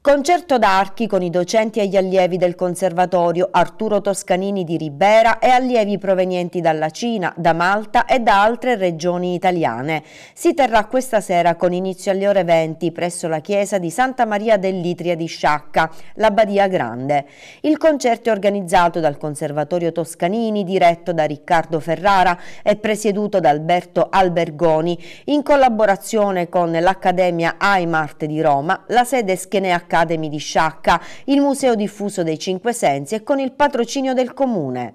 Concerto d'archi con i docenti e gli allievi del Conservatorio Arturo Toscanini di Ribera e allievi provenienti dalla Cina, da Malta e da altre regioni italiane. Si terrà questa sera con inizio alle ore 20 presso la chiesa di Santa Maria dell'Itria di Sciacca, la Badia Grande. Il concerto è organizzato dal Conservatorio Toscanini, diretto da Riccardo Ferrara e presieduto da Alberto Albergoni, in collaborazione con l'Accademia Aimart di Roma, la sede Schenea Academy di Sciacca, il Museo diffuso dei Cinque Sensi e con il patrocinio del Comune.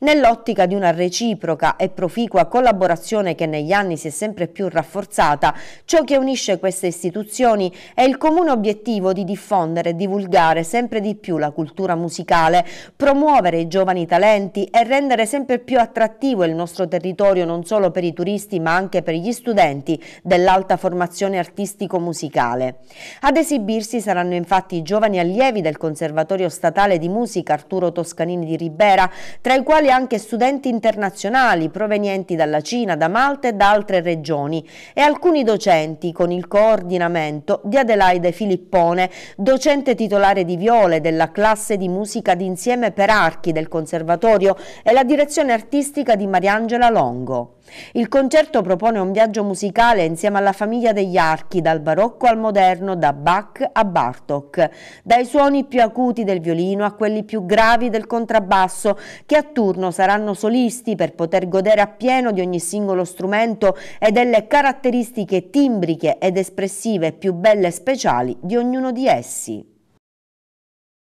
Nell'ottica di una reciproca e proficua collaborazione che negli anni si è sempre più rafforzata, ciò che unisce queste istituzioni è il comune obiettivo di diffondere e divulgare sempre di più la cultura musicale, promuovere i giovani talenti e rendere sempre più attrattivo il nostro territorio non solo per i turisti ma anche per gli studenti dell'alta formazione artistico-musicale. Ad esibirsi saranno Saranno infatti i giovani allievi del Conservatorio Statale di Musica Arturo Toscanini di Ribera, tra i quali anche studenti internazionali provenienti dalla Cina, da Malta e da altre regioni, e alcuni docenti con il coordinamento di Adelaide Filippone, docente titolare di viole della classe di musica d'insieme per archi del Conservatorio e la direzione artistica di Mariangela Longo. Il concerto propone un viaggio musicale insieme alla famiglia degli archi, dal barocco al moderno, da Bach a Bartok, dai suoni più acuti del violino a quelli più gravi del contrabbasso, che a turno saranno solisti per poter godere appieno di ogni singolo strumento e delle caratteristiche timbriche ed espressive più belle e speciali di ognuno di essi.